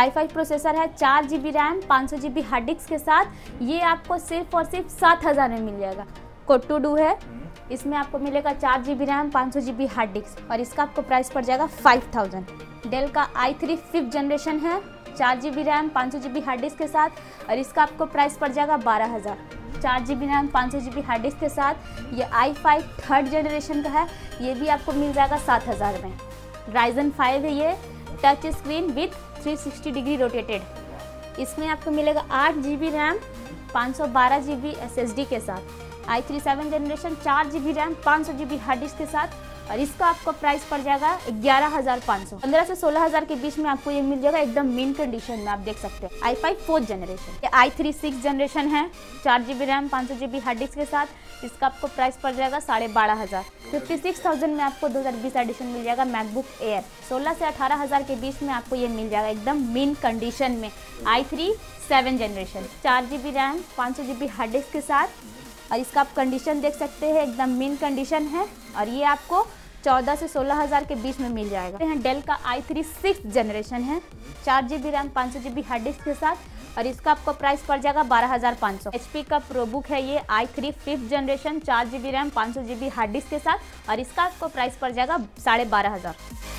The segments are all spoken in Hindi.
आई फाइव प्रोसेसर है चार जी बी रैम पाँच सौ जी बी हार्ड डिस्क के साथ ये आपको सिर्फ और सिर्फ सात हज़ार में मिल जाएगा कोड टू डू है हम्म। इसमें आपको मिलेगा चार जी बी रैम पाँच सौ जी बी हार्ड डिस्क और इसका आपको प्राइस पड़ जाएगा फाइव थाउजेंड डेल का आई थ्री फिफ्थ जनरेशन है चार जी बी रैम पाँच सौ जी बी हार्ड डिस्क के साथ और इसका आपको प्राइस पड़ जाएगा बारह हज़ार चार जी बी रैम पाँच सौ जी बी हार्ड डिस्क के साथ ये आई फाइव थर्ड जनरेशन का है ये भी आपको मिल जाएगा सात हज़ार में राइजन फाइव है ये touch screen with 360 degree rotated इसमें आपको मिलेगा आठ जी बी रैम पाँच सौ बारह G B S S D के साथ आई थ्री सेवन जनरेशन चार जी बी रैम पाँच सौ जी बी हार्ड डिस्क के साथ और इसका आपको प्राइस पड़ जाएगा ग्यारह हजार पाँच सौ पंद्रह से सोलह हजार के बीच में आपको ये मिल जाएगा एकदम मेन कंडीशन में आप देख सकते हैं आई फाइव फोर्थ जनरेशन ये आई थ्री सिक्स जनरेशन है चार जी बी रैम पाँच सौ जी बी हार्ड डिस्क के साथ इसका आपको प्राइस पड़ जाएगा साढ़े बारह हजार फिफ्टी सिक्स थाउजेंड में आपको दो हज़ार बीस एडिशन मिल जाएगा मैकबुक एयर सोलह से अठारह हजार के बीच में आपको ये मिल जाएगा एकदम मेन कंडीशन में आई थ्री सेवन जनरेशन चार जी बी रैम पाँच सौ जी बी हार्ड डिस्क के साथ और इसका आप कंडीशन देख सकते हैं एकदम मेन कंडीशन है और ये आपको चौदह से सोलह हज़ार के बीच में मिल जाएगा यहाँ डेल का आई थ्री सिक्स जनरेशन है चार जी बी रैम पाँच सौ जी बी हार्ड डिस्क के साथ और इसका आपको प्राइस पड़ जाएगा बारह हज़ार पाँच सौ एच पी का प्रोबुक है ये आई थ्री फिफ्थ जनरेशन चार जी बी रैम पाँच सौ जी बी हार्ड डिस्क के साथ और इसका आपको प्राइस पड़ जाएगा साढ़े बारह हज़ार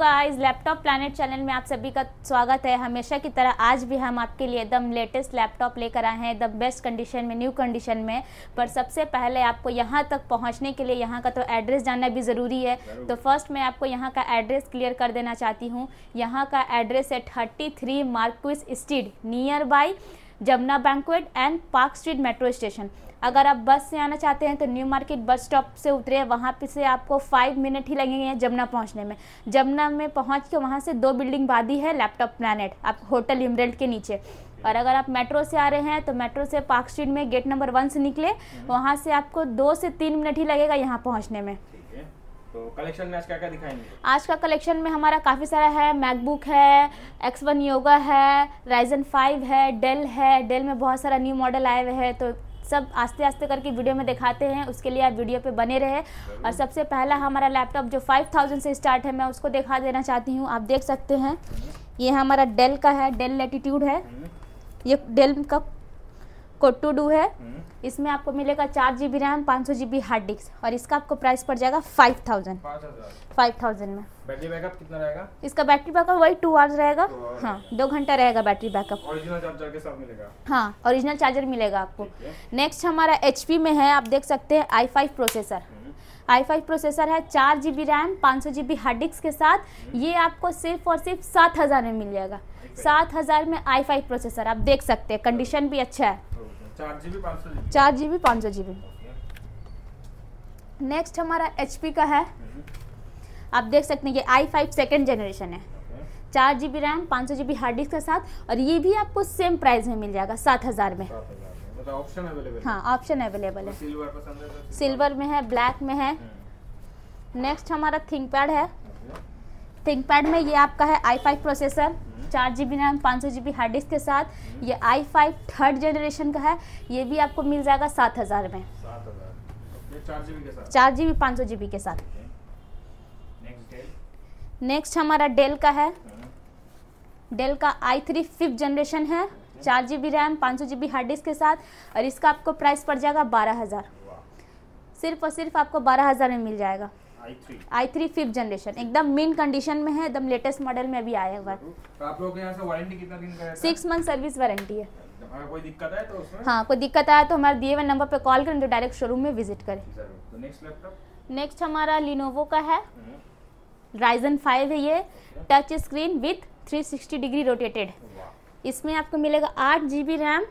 गाइस लैपटॉप प्लानट चैनल में आप सभी का स्वागत है हमेशा की तरह आज भी हम आपके लिए एकदम लेटेस्ट लैपटॉप लेकर आए हैं एकदम बेस्ट कंडीशन में न्यू कंडीशन में पर सबसे पहले आपको यहाँ तक पहुँचने के लिए यहाँ का तो एड्रेस जानना भी ज़रूरी है तो फर्स्ट मैं आपको यहाँ का एड्रेस क्लियर कर देना चाहती हूँ यहाँ का एड्रेस है thirty three Marquis Street near by Jamuna banquet and Park Street metro station अगर आप बस से आना चाहते हैं तो न्यू मार्केट बस स्टॉप से उतरे वहाँ पे से आपको फाइव मिनट ही लगेंगे जमुना पहुँचने में जमुना में पहुँच के वहाँ से दो बिल्डिंग बादी है लैपटॉप प्लानट आप होटल इमरेल्ट के नीचे और अगर आप मेट्रो से आ रहे हैं तो मेट्रो से पार्क स्ट्रीट में गेट नंबर वन से निकले हम्म। वहाँ से आपको दो से तीन मिनट ही लगेगा यहाँ पहुँचने में तो कलेक्शन में आज क्या क्या दिखाएंगे आज का कलेक्शन में हमारा काफ़ी सारा है मैकबुक है एक्स वन योगा है राइजन फाइव है डेल है डेल में बहुत सारा न्यू मॉडल आए हुए हैं तो सब आस्ते आस्ते करके वीडियो में दिखाते हैं उसके लिए आप वीडियो पे बने रहे और सबसे पहला हमारा लैपटॉप जो 5000 से स्टार्ट है मैं उसको दिखा देना चाहती हूँ आप देख सकते हैं ये हमारा डेल का है डेल लेटीट्यूड है हम्म। ये डेल का कोट्टू डू है हम्म। इसमें आपको मिलेगा चार जी बी रैम पाँच सौ जी बी हार्ड डिस्क और इसका आपको प्राइस पड़ जाएगा फाइव थाउजेंड फाइव थाउजेंड में बैटरी बैकअप कितना रहेगा इसका बैटरी बैकअप वही टू आवर्स रहेगा हाँ दो घंटा रहेगा बैटरी बैकअप ओरिजिनल चार्जर के साथ मिलेगा हाँ ओरिजिनल चार्जर मिलेगा आपको नेक्स्ट हमारा एच में है आप देख सकते हैं i five processor i five processor है चार जी बी रैम पाँच सौ जी बी हार्ड डिस्क के साथ हम्म। ये आपको सिर्फ और सिर्फ सात हज़ार में मिल जाएगा सात हज़ार में आई फाइव प्रोसेसर आप देख सकते हैं कंडीशन भी अच्छा है चार जी बी पाँच सौ जी बी नेक्स्ट हमारा एच का है आप देख सकते हैं ये आई फाइव सेकेंड जनरेशन है चार जी बी रैम पाँच सौ जी बी हार्ड डिस्क के साथ और ये भी आपको सेम प्राइस में मिल जाएगा सात हज़ार में ऑप्शन अवेलेबल मतलब हाँ ऑप्शन अवेलेबल है सिल्वर सिल्वर तो में है ब्लैक में है नेक्स्ट hmm. हमारा थिंक पैड है थिंक पैड में ये आपका है आई फाइव प्रोसेसर चार जी बी रैम पाँच सौ जी बी हार्ड डिस्क के साथ ये आई फाइव थर्ड जनरेशन का है ये भी आपको मिल जाएगा सात हज़ार में चार जी बी पाँच सौ जी बी के साथ नेक्स्ट हमारा डेल का है डेल हाँ। का आई थ्री फिफ्थ जनरेशन है चार जी बी रैम पाँच सौ जी बी हार्ड डिस्क के साथ और इसका आपको प्राइस पड़ जाएगा बारह हज़ार सिर्फ और सिर्फ आपको बारह हज़ार में मिल जाएगा आई थ्री फिफ्थ जनरेशन एकदम मेन कंडीशन में है एकदम लेटेस्ट मॉडल में अभी आया हुआ है तो आप लोग के यहाँ से वारंटी कितना दिन का है सिक्स मंथ सर्विस वारंटी है अगर कोई दिक्कत आए तो उसमें हाँ कोई दिक्कत आया तो हमारे दिए हुए नंबर पे कॉल करें तो डायरेक्ट शोरूम में विजिट करें तो नेक्स्ट लैपटॉप नेक्स्ट हमारा लिनोवो का है राइजन हम्म। फाइव है ये touch screen with 360 degree rotated इसमें आपको मिलेगा आठ जी बी रैम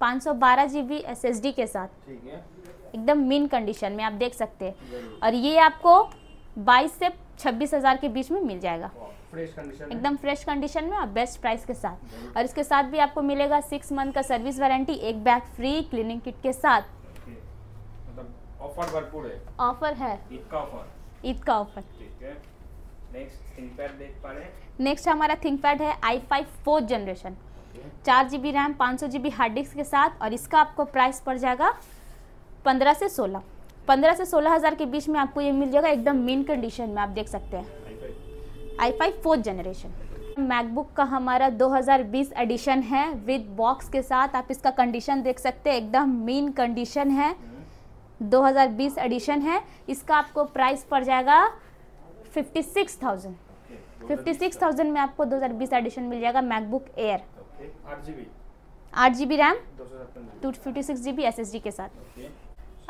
पाँच सौ बारह G B S S D के साथ ठीक है एकदम मीन कंडीशन में आप देख सकते हैं और ये आपको 22 से छब्बीस हज़ार के बीच में मिल जाएगा एकदम फ्रेश कंडीशन में और बेस्ट प्राइस के साथ और इसके साथ भी आपको मिलेगा सिक्स मंथ का सर्विस वारंटी एक बैग फ्री क्लीनिंग किट के साथ ऑफर मतलब भरपूर है ऑफर है ईद का ऑफर ईद का ऑफर नेक्स्ट हमारा थिंक पैड है आई फाइव फोर्थ जनरेशन चार जी बी रैम पाँच सौ जी बी हार्ड डिस्क के साथ और इसका आपको प्राइस पड़ जाएगा पंद्रह से सोलह पंद्रह से सोलह हज़ार के बीच में आपको ये मिल जाएगा एकदम मेन कंडीशन में आप देख सकते हैं i five fourth generation MacBook का हमारा 2020 एडिशन है विद बॉक्स के साथ आप इसका कंडीशन देख सकते हैं एकदम मेन कंडीशन है 2020 एडिशन है इसका आपको प्राइस पड़ जाएगा 56,000 56,000 में आपको 2020 एडिशन मिल जाएगा मैकबुक एयर आठ G B RAM two fifty six G B S S के साथ okay.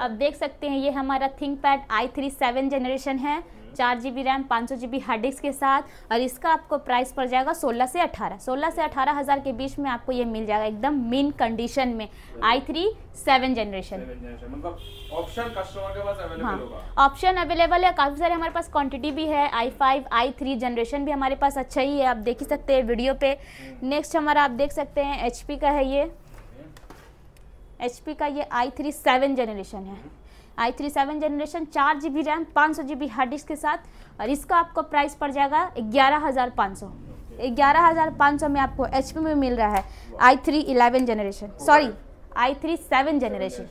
अब देख सकते हैं ये हमारा ThinkPad i three seven generation है हम्म। चार जी बी रैम पाँच सौ जी बी हार्ड डिस्क के साथ और इसका आपको प्राइस पड़ जाएगा सोलह से अठारह सोलह से अठारह हज़ार के बीच में आपको ये मिल जाएगा एकदम मेन कंडीशन में i three seven generation option customer के पास अवेलेबल हाँ ऑप्शन अवेलेबल है काफ़ी सारे हमारे पास क्वांटिटी भी है i five i three generation भी हमारे पास अच्छा ही है आप देख ही सकते हैं वीडियो पे नेक्स्ट हम्म। हमारा आप देख सकते हैं एच का है ये एच का ये आई थ्री सेवन जनरेशन है आई थ्री सेवन जनरेशन चार जी बी रैम पाँच सौ जी बी हार्ड डिस्क के साथ और इसका आपको प्राइस पड़ जाएगा ग्यारह हज़ार पाँच सौ ग्यारह हज़ार पाँच सौ में आपको एच में मिल रहा है आई three eleven generation sorry i three seven generation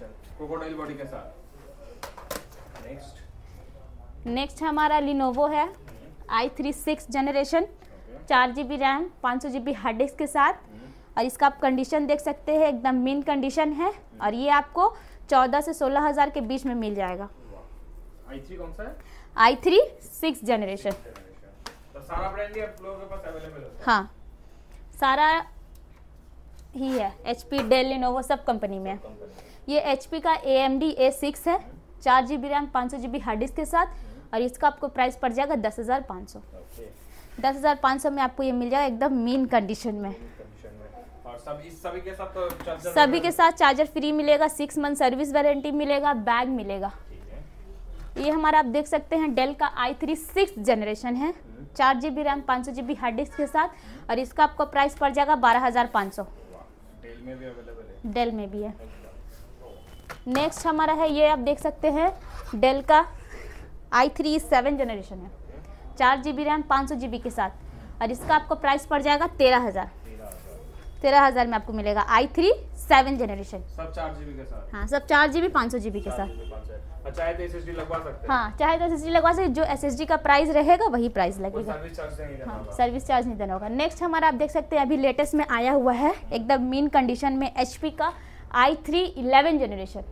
next हमारा लिनोवो है आई थ्री सिक्स जनरेशन चार जी बी रैम पाँच सौ जी बी हार्ड डिस्क के साथ hmm. और इसका आप कंडीशन देख सकते हैं एकदम मेन कंडीशन है और ये आपको चौदह से सोलह हज़ार के बीच में मिल जाएगा आई थ्री कौन सा है सिक्स जनरेशन तो सारा ब्रांड ही आप लोगों के पास अवेलेबल हाँ सारा ही है एच पी डेल इनोवो सब कंपनी में ये एच पी का A M D A six है चार जी बी रैम पाँच सौ जी बी हार्ड डिस्क के साथ और इसका आपको प्राइस पड़ जाएगा दस हज़ार पाँच सौ दस हज़ार पाँच सौ में आपको ये मिल जाएगा एकदम मेन कंडीशन में सभी के साथ चार्जर तो सभी के साथ चार्जर फ्री मिलेगा सिक्स मंथ सर्विस वारंटी मिलेगा बैग मिलेगा ये हमारा आप देख सकते हैं डेल का आई थ्री सिक्स जनरेशन है चार जी बी रैम पाँच सौ जी बी हार्ड डिस्क के साथ और इसका आपको प्राइस पड़ जाएगा बारह हज़ार पाँच सौ डेल में भी है नेक्स्ट हमारा है ये आप देख सकते हैं डेल का आई थ्री सेवन जनरेशन है चार जी बी रैम पाँच सौ जी बी के साथ और इसका आपको प्राइस पड़ जाएगा तेरह हज़ार तेरह हज़ार में आपको मिलेगा आई थ्री सेवन जनरेशन सब चार जीबी के साथ हाँ सब चार जीबी पाँच सौ जीबी के साथ अच्छा, चाहे तो एसएसडी लगवा सकते हैं हाँ चाहे तो एसएसडी लगवा सकते जो एसएसडी का प्राइस रहेगा वही प्राइस लगेगा सर्विस चार्ज नहीं देना हाँ, सर्विस चार्ज नहीं देना होगा नेक्स्ट हमारा आप देख सकते हैं अभी लेटेस्ट में आया हुआ है एकदम मीन कंडीशन में एच का आई थ्री इलेवन जनरेशन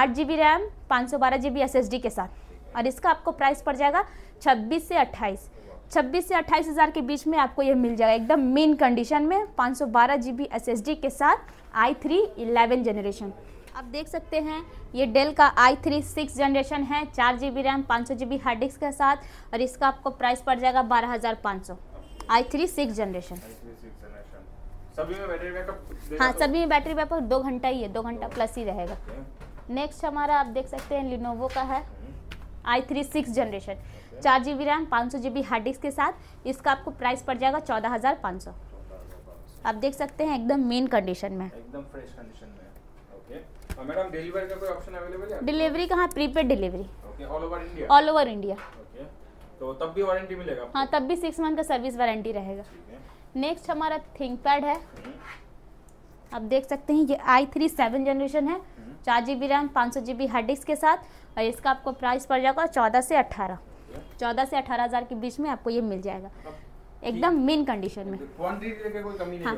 आठ जी बी रैम पाँच सौ बारह G B S S D के साथ और इसका आपको प्राइस पड़ जाएगा छब्बीस से अट्ठाईस छब्बीस से अट्ठाईस हज़ार के बीच में आपको यह मिल जाएगा एकदम मेन कंडीशन में पाँच सौ बारह G B S S D के साथ आई थ्री इलेवन जनरेशन आप देख सकते हैं ये डेल का आई थ्री सिक्स जनरेशन है चार जी बी रैम पाँच सौ जी बी हार्ड डिस्क के साथ और इसका आपको प्राइस पड़ जाएगा बारह हज़ार पाँच सौ आई थ्री सिक्स जनरेशन हाँ सभी में बैटरी हाँ, तो? बैकअप दो घंटा ही है दो घंटा प्लस ही रहेगा नेक्स्ट हमारा आप देख सकते हैं लिनोवो का है आई थ्री सिक्स जनरेशन चार जी बी रैम पाँच सौ जी बी हार्ड डिस्क के साथ इसका आपको प्राइस पड़ जाएगा चौदह हज़ार पाँच सौ आप देख सकते हैं एकदम मेन कंडीशन में एकदम फ्रेश कंडीशन में ओके मैडम डिलीवरी का कोई ऑप्शन अवेलेबल है डिलीवरी कहाँ prepaid delivery okay all over India all over India okay तो तब भी वारंटी मिलेगा हाँ तब भी सिक्स मंथ का सर्विस वारंटी रहेगा नेक्स्ट हमारा थिंक पैड है हम्म। आप देख सकते हैं ये आई थ्री सेवन जनरेशन है हम्म। चार जी बी रैम पाँच सौ जी बी हार्ड डिस्क के साथ और इसका आपको प्राइस पड़ जाएगा चौदह से अट्ठारह चौदह से अठारह हज़ार के बीच में आपको ये मिल जाएगा एकदम मेन कंडीशन में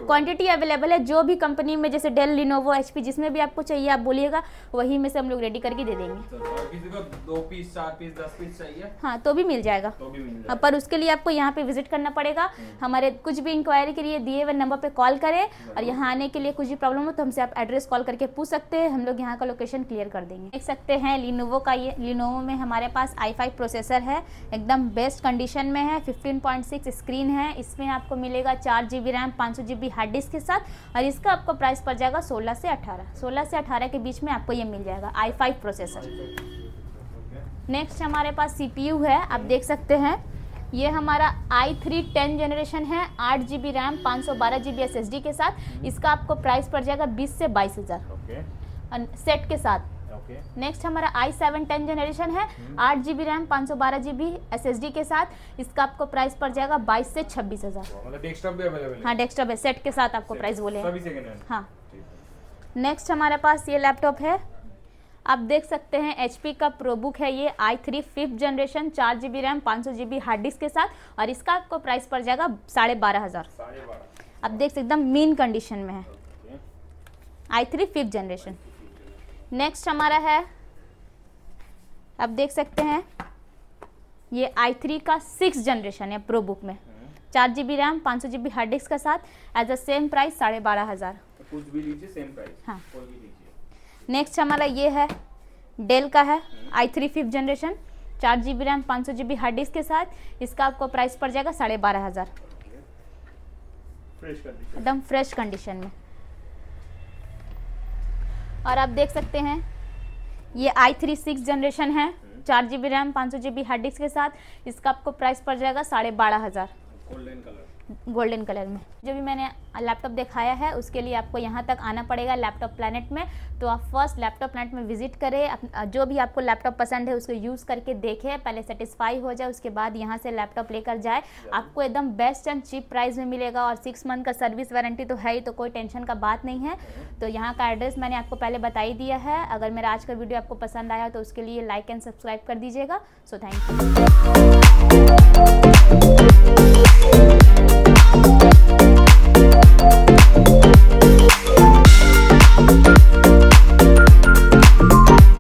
क्वांटिटी हाँ अवेलेबल है जो भी कंपनी में जैसे डेल लिनोवो एच जिसमें भी आपको चाहिए आप बोलिएगा वही में से हम लोग रेडी करके दे हाँ, देंगे दो पीस चार पीस दस पीस चाहिए हाँ तो भी मिल जाएगा, तो हाँ, पर उसके लिए आपको यहाँ पे विजिट करना पड़ेगा हम्म। हमारे कुछ भी इंक्वायरी के लिए दिए हुए नंबर पर कॉल करें और यहाँ आने के लिए कुछ भी प्रॉब्लम हो तो हमसे आप एड्रेस कॉल करके पूछ सकते हैं हम लोग यहाँ का लोकेशन क्लियर कर देंगे देख सकते हैं लिनोवो का ये लिनोवो में हमारे पास आई प्रोसेसर है एकदम बेस्ट कंडीशन में है फिफ्टीन स्क्रीन है इसमें आपको मिलेगा चार जी बी रैम पाँच सौ जी बी हार्ड डिस्क के साथ और इसका आपको प्राइस पड़ जाएगा सोलह से अठारह सोलह से अठारह के बीच में आपको ये मिल जाएगा आई फाइव प्रोसेसर नेक्स्ट हमारे पास सी पी यू है आप देख सकते हैं ये हमारा आई थ्री टेन जनरेशन है आठ जी बी रैम पाँच सौ बारह G B S S D के साथ इसका आपको प्राइस पड़ जाएगा बीस से बाईस हज़ार सेट के साथ नेक्स्ट हमारा आई सेवन टेन जनरेशन है हम्म। आठ जीबी रैम पाँच सौ बारह जीबी एस एस डी के साथ इसका आपको प्राइस पड़ जाएगा बाईस से छब्बीस हजार मतलब हाँ डेस्कटॉप है सेट के साथ आपको प्राइस बोले हाँ नेक्स्ट हमारे पास ये लैपटॉप है आप देख सकते हैं एच का प्रोबुक है ये आई थ्री फिफ्थ जनरेशन चार जी बी रैम पाँच सौ जी बी हार्ड डिस्क के साथ और इसका आपको प्राइस पड़ जाएगा साढ़े बारह हज़ार आप देख सकते एकदम मीन कंडीशन में है आई थ्री फिफ्थ जनरेशन नेक्स्ट हमारा है आप देख सकते हैं ये आई थ्री का सिक्स जनरेशन है प्रो बुक में हम्म। चार जी बी रैम पाँच सौ जी बी हार्ड डिस्क के साथ एज अ सेम प्राइस साढ़े बारह हज़ार नेक्स्ट तो हाँ। हमारा ये है डेल का है आई थ्री फिफ्थ जनरेशन चार जी बी रैम पाँच सौ जी बी हार्ड डिस्क के साथ इसका आपको प्राइस पड़ जाएगा साढ़े बारह हज़ार एकदम फ्रेश कंडीशन में और आप देख सकते हैं ये आई थ्री सिक्स जनरेशन है चार जी बी रैम पाँच सौ जी बी हार्ड डिस्क के साथ इसका आपको प्राइस पड़ जाएगा साढ़े बारह हज़ार गोल्डन कलर गोल्डन कलर में जो भी मैंने लैपटॉप दिखाया है उसके लिए आपको यहाँ तक आना पड़ेगा लैपटॉप प्लानट में तो आप फर्स्ट लैपटॉप प्लानट में विजिट करें जो भी आपको लैपटॉप पसंद है उसको यूज़ करके देखें पहले सेटिस्फाई हो जाए उसके बाद यहाँ से लैपटॉप लेकर जाए आपको एकदम बेस्ट एंड चीप प्राइस में मिलेगा और सिक्स मंथ का सर्विस वारंटी तो है ही तो कोई टेंशन का बात नहीं है तो यहाँ का एड्रेस मैंने आपको पहले बता ही दिया है अगर मेरा आज का वीडियो आपको पसंद आया तो उसके लिए लाइक एंड सब्सक्राइब कर दीजिएगा सो थैंक यू